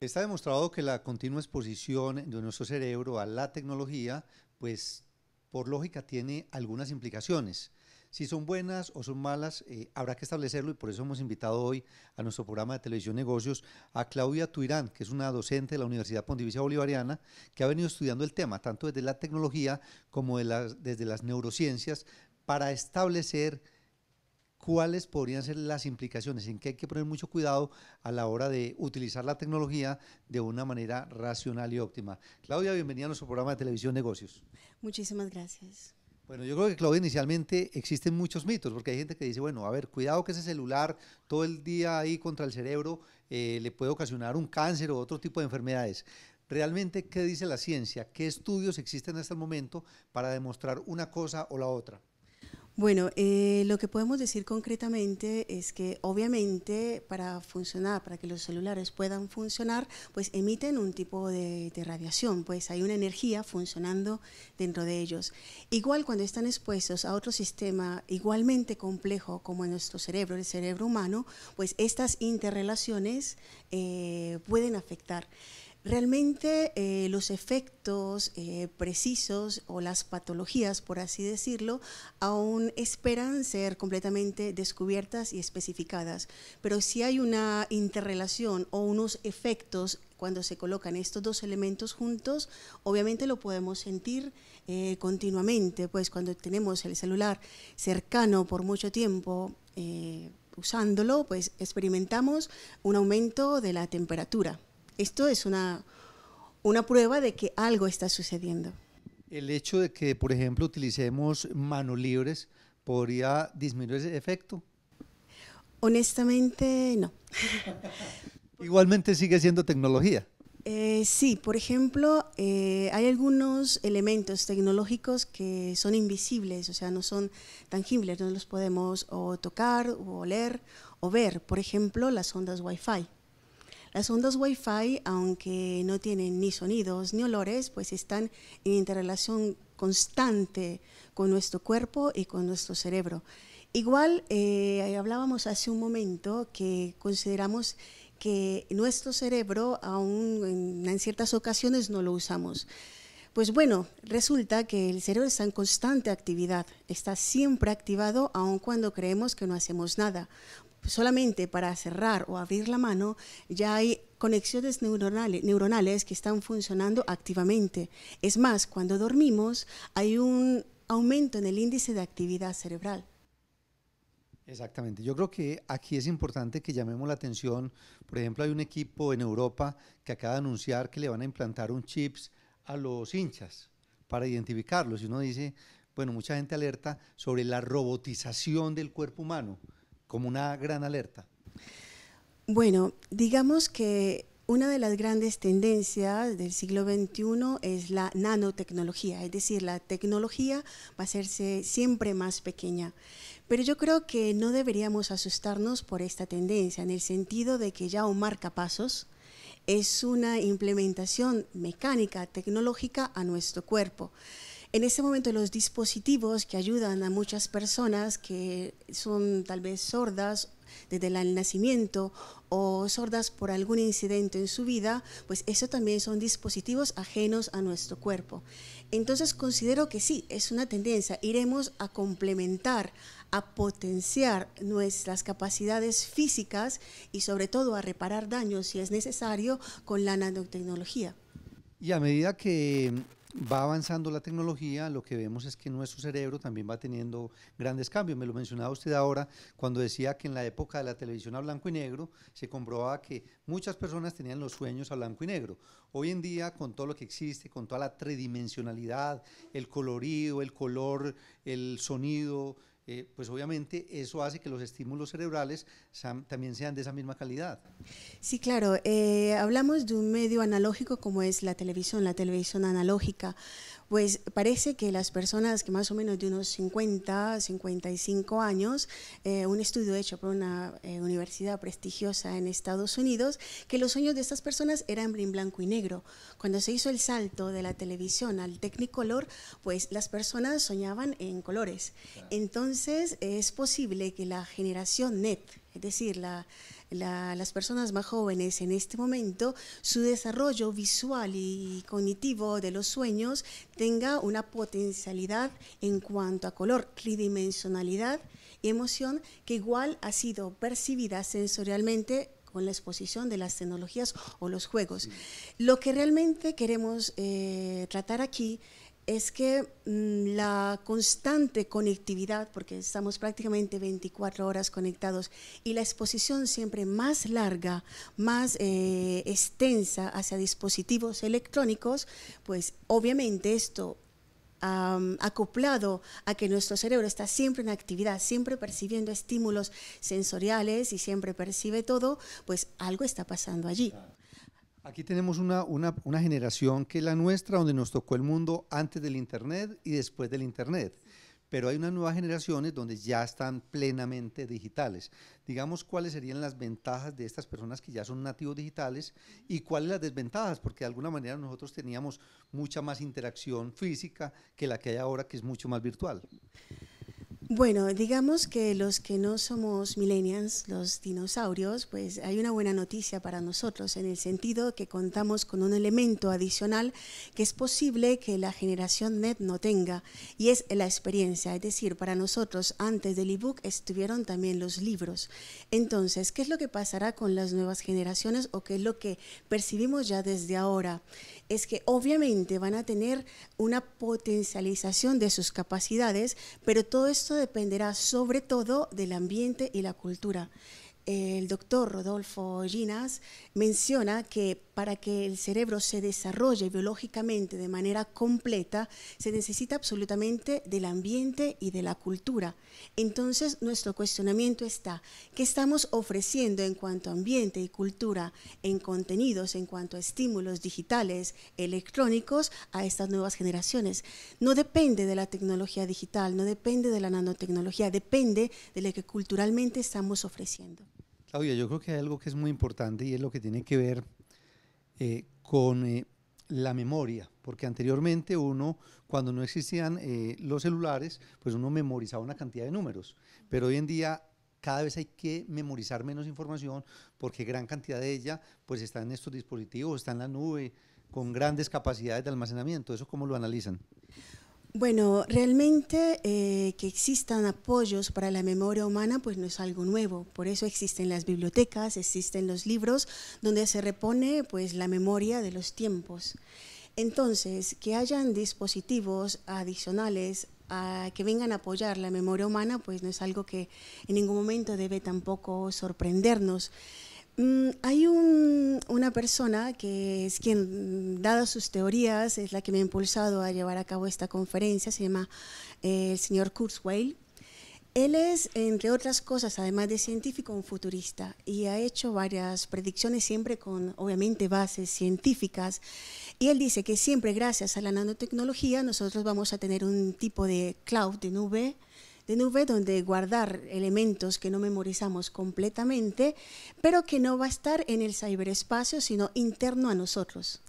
Está demostrado que la continua exposición de nuestro cerebro a la tecnología, pues por lógica tiene algunas implicaciones. Si son buenas o son malas, eh, habrá que establecerlo y por eso hemos invitado hoy a nuestro programa de televisión Negocios a Claudia Tuirán, que es una docente de la Universidad Pontificia Bolivariana, que ha venido estudiando el tema, tanto desde la tecnología como desde las neurociencias, para establecer cuáles podrían ser las implicaciones, en que hay que poner mucho cuidado a la hora de utilizar la tecnología de una manera racional y óptima. Claudia, bienvenida a nuestro programa de televisión Negocios. Muchísimas gracias. Bueno, yo creo que Claudia, inicialmente existen muchos mitos, porque hay gente que dice, bueno, a ver, cuidado que ese celular todo el día ahí contra el cerebro eh, le puede ocasionar un cáncer o otro tipo de enfermedades. ¿Realmente qué dice la ciencia? ¿Qué estudios existen hasta este el momento para demostrar una cosa o la otra? Bueno, eh, lo que podemos decir concretamente es que obviamente para funcionar, para que los celulares puedan funcionar, pues emiten un tipo de, radiación, pues hay una energía funcionando dentro de ellos. Igual cuando están expuestos a otro sistema igualmente complejo como nuestro cerebro, el cerebro humano, pues estas interrelaciones eh, pueden afectar. Realmente eh, los efectos eh, precisos o las patologías, por así decirlo, aún esperan ser completamente descubiertas y especificadas, pero si hay una interrelación o unos efectos cuando se colocan estos dos elementos juntos, obviamente lo podemos sentir eh, continuamente, pues cuando tenemos el celular cercano por mucho tiempo usándolo, pues experimentamos un aumento de la temperatura esto es una, prueba de que algo está sucediendo. El hecho de que, por ejemplo, utilicemos manos libres podría disminuir ese efecto. Honestamente, no. Igualmente sigue siendo tecnología. Eh, sí, por ejemplo, eh, hay algunos elementos tecnológicos que son invisibles, o sea, no son tangibles, no los podemos tocar, o oler, o ver. Por ejemplo, las ondas Wi-Fi. Las ondas Wi-Fi, aunque no tienen ni sonidos ni olores, pues están en interrelación constante con nuestro cuerpo y con nuestro cerebro. Igual eh, hablábamos hace un momento que consideramos que nuestro cerebro aún en ciertas ocasiones no lo usamos. Pues bueno, resulta que el cerebro está en constante actividad, está siempre activado aun cuando creemos que no hacemos nada solamente para cerrar o abrir la mano, ya hay conexiones neuronales, neuronales que están funcionando activamente. Es más, cuando dormimos hay un aumento en el índice de actividad cerebral. Exactamente. Yo creo que aquí es importante que llamemos la atención. Por ejemplo, hay un equipo en Europa que acaba de anunciar que le van a implantar un chips a los hinchas para identificarlos. Y uno dice, bueno, mucha gente alerta sobre la robotización del cuerpo humano como una gran alerta? Bueno, digamos que una de las grandes tendencias del siglo XXI es la nanotecnología, es decir, la tecnología va a hacerse siempre más pequeña. Pero yo creo que no deberíamos asustarnos por esta tendencia, en el sentido de que ya un marcapasos es una implementación mecánica, tecnológica a nuestro cuerpo. En este momento los dispositivos que ayudan a muchas personas que son tal vez sordas desde el nacimiento o sordas por algún incidente en su vida, pues eso también son dispositivos ajenos a nuestro cuerpo. Entonces considero que sí, es una tendencia. Iremos a complementar, a potenciar nuestras capacidades físicas y sobre todo a reparar daños si es necesario con la nanotecnología. Y a medida que va avanzando la tecnología, lo que vemos es que nuestro cerebro también va teniendo grandes cambios. Me lo mencionaba usted ahora cuando decía que en la época de la televisión a blanco y negro se comprobaba que muchas personas tenían los sueños a blanco y negro. Hoy en día, con todo lo que existe, con toda la tridimensionalidad, el colorido, el color, el sonido, eh, pues obviamente eso hace que los estímulos cerebrales también sean de esa misma calidad. Sí, claro. Eh, hablamos de un medio analógico como es la televisión, la televisión analógica pues parece que las personas que más o menos de unos 50, 55 años, eh, un estudio hecho por una eh, universidad prestigiosa en Estados Unidos, que los sueños de estas personas eran en blanco y negro. Cuando se hizo el salto de la televisión al tecnicolor pues las personas soñaban en colores. Entonces es posible que la generación NET, es decir, la las personas más jóvenes en este momento, su desarrollo visual y cognitivo de los sueños tenga una potencialidad en cuanto a color, tridimensionalidad y emoción que igual ha sido percibida sensorialmente con la exposición de las tecnologías o los juegos. Mm. Lo que realmente queremos eh, tratar aquí es que mm, la constante conectividad, porque estamos prácticamente 24 horas conectados, y la exposición siempre más larga, más eh, extensa hacia dispositivos electrónicos, pues obviamente esto acoplado a que nuestro cerebro está siempre en actividad, siempre percibiendo estímulos sensoriales y siempre percibe todo, pues algo está pasando allí. Aquí tenemos una, generación que es la nuestra, donde nos tocó el mundo antes del Internet y después del Internet. Pero hay unas nuevas generaciones donde ya están plenamente digitales. Digamos cuáles serían las ventajas de estas personas que ya son nativos digitales y cuáles las desventajas, porque de alguna manera nosotros teníamos mucha más interacción física que la que hay ahora, que es mucho más virtual. Bueno, digamos que los que no somos millennials, los dinosaurios, pues hay una buena noticia para nosotros en el sentido que contamos con un elemento adicional que es posible que la generación net no tenga y es la experiencia. Es decir, para nosotros antes del ebook estuvieron también los libros. Entonces, ¿qué es lo que pasará con las nuevas generaciones o qué es lo que percibimos ya desde ahora? Es que obviamente van a tener una potencialización de sus capacidades, pero todo esto dependerá sobre todo del ambiente y la cultura el doctor Rodolfo Ginas menciona que para que el cerebro se desarrolle biológicamente de manera completa, se necesita absolutamente del ambiente y de la cultura. Entonces, nuestro cuestionamiento está, ¿qué estamos ofreciendo en cuanto a ambiente y cultura, en contenidos, en cuanto a estímulos digitales, electrónicos, a estas nuevas generaciones? No depende de la tecnología digital, no depende de la nanotecnología, depende de lo que culturalmente estamos ofreciendo. Claudia, yo creo que hay algo que es muy importante y es lo que tiene que ver eh, con eh, la memoria, porque anteriormente uno, cuando no existían eh, los celulares, pues uno memorizaba una cantidad de números, pero hoy en día cada vez hay que memorizar menos información porque gran cantidad de ella pues está en estos dispositivos, está en la nube, con grandes capacidades de almacenamiento. ¿Eso cómo lo analizan? Bueno, realmente eh, que existan apoyos para la memoria humana pues no es algo nuevo, por eso existen las bibliotecas, existen los libros donde se repone pues la memoria de los tiempos. Entonces, que hayan dispositivos adicionales ah, que vengan a apoyar la memoria humana pues no es algo que en ningún momento debe tampoco sorprendernos. Mm, hay una persona que es quien, dadas sus teorías, es la que me ha impulsado a llevar a cabo esta conferencia, se llama eh, el señor Kurzweil. Él es, entre otras cosas, además de científico, un futurista y ha hecho varias predicciones siempre con, obviamente, bases científicas. Y él dice que siempre gracias a la nanotecnología nosotros vamos a tener un tipo de cloud, de nube, de nube donde guardar elementos que no memorizamos completamente, pero que no va a estar en el ciberespacio, sino interno a nosotros.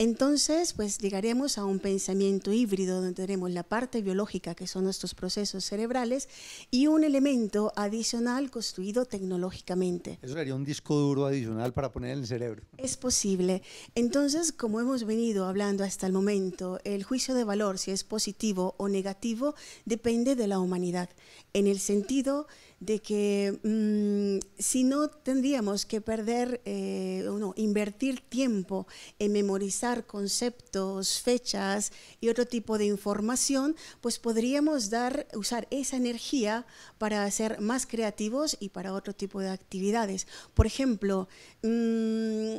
Entonces, pues llegaremos a un pensamiento híbrido donde tenemos la parte biológica, que son nuestros procesos cerebrales, y un elemento adicional construido tecnológicamente. Eso sería un disco duro adicional para poner en el cerebro. Es posible. Entonces, como hemos venido hablando hasta el momento, el juicio de valor, si es positivo o negativo, depende de la humanidad, en el sentido de que mm, si no tendríamos que perder, eh, invertir tiempo en memorizar conceptos, fechas y otro tipo de información, pues podríamos dar, usar esa energía para ser más creativos y para otro tipo de actividades. Por ejemplo, mm,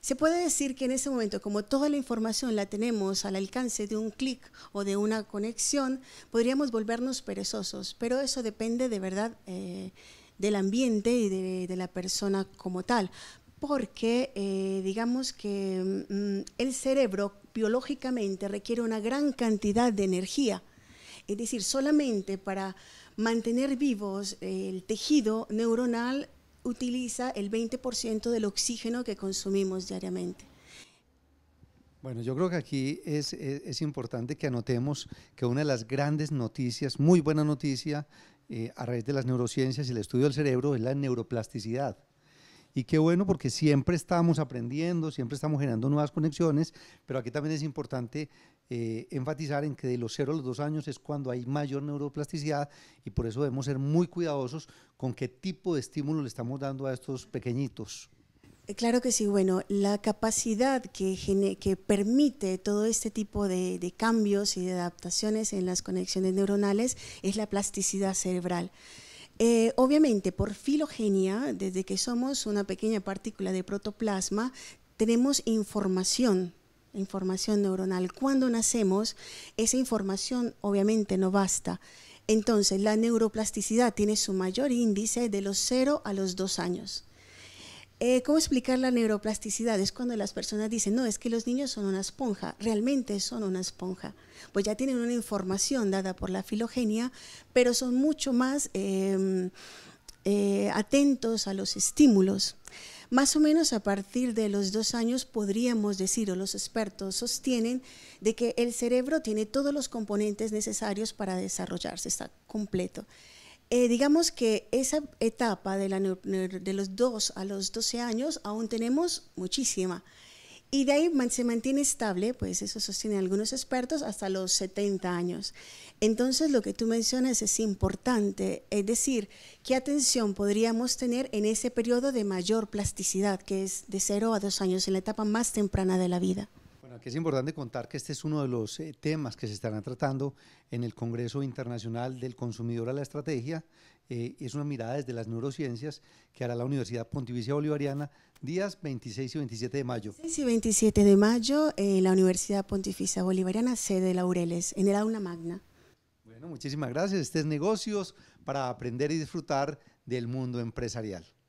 se puede decir que en ese momento, como toda la información la tenemos al alcance de un clic o de una conexión, podríamos volvernos perezosos, pero eso depende de verdad eh, del ambiente y de, la persona como tal, porque eh, digamos que mm, el cerebro biológicamente requiere una gran cantidad de energía, es decir, solamente para mantener vivos el tejido neuronal utiliza el 20% del oxígeno que consumimos diariamente. Bueno, yo creo que aquí es, es, importante que anotemos que una de las grandes noticias, muy buena noticia, eh, a raíz de las neurociencias y el estudio del cerebro es la neuroplasticidad. Y qué bueno porque siempre estamos aprendiendo, siempre estamos generando nuevas conexiones, pero aquí también es importante eh, enfatizar en que de los 0 a los dos años es cuando hay mayor neuroplasticidad y por eso debemos ser muy cuidadosos con qué tipo de estímulo le estamos dando a estos pequeñitos. Eh, claro que sí, bueno, la capacidad que, permite todo este tipo de, cambios y de adaptaciones en las conexiones neuronales es la plasticidad cerebral. Eh, obviamente, por filogenia, desde que somos una pequeña partícula de protoplasma, tenemos información información neuronal. Cuando nacemos, esa información obviamente no basta. Entonces, la neuroplasticidad tiene su mayor índice de los 0 a los 2 años. Eh, ¿Cómo explicar la neuroplasticidad? Es cuando las personas dicen, no, es que los niños son una esponja, realmente son una esponja, pues ya tienen una información dada por la filogenia, pero son mucho más em, eh, atentos a los estímulos. Más o menos a partir de los dos años podríamos decir, o los expertos sostienen, de que el cerebro tiene todos los componentes necesarios para desarrollarse, está completo. Eh, digamos que esa etapa de, los dos a los doce años aún tenemos muchísima. Y de ahí se mantiene estable, pues eso sostiene algunos expertos, hasta los 70 años. Entonces, lo que tú mencionas es importante, es decir, ¿qué atención podríamos tener en ese periodo de mayor plasticidad, que es de 0 a 2 años, en la etapa más temprana de la vida? Bueno, aquí es importante contar que este es uno de los eh, temas que se estarán tratando en el Congreso Internacional del Consumidor a la Estrategia eh, es una mirada desde las neurociencias que hará la Universidad Pontificia Bolivariana días 26 y 27 de mayo. 26 y 27 de mayo eh, la Universidad Pontificia Bolivariana, sede Laureles, en el aula magna. Bueno, muchísimas gracias. Este es Negocios para aprender y disfrutar del mundo empresarial.